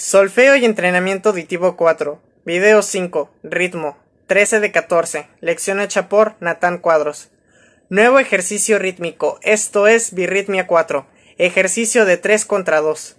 Solfeo y entrenamiento auditivo 4. Video 5. Ritmo. 13 de 14. Lección hecha por Natán Cuadros. Nuevo ejercicio rítmico. Esto es Birritmia 4. Ejercicio de 3 contra 2.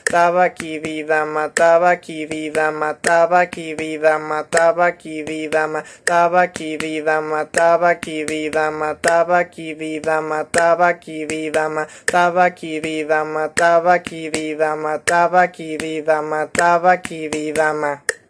mataba mataba mataba quivida, mataba mataba mataba mataba aquí mataba mataba aquí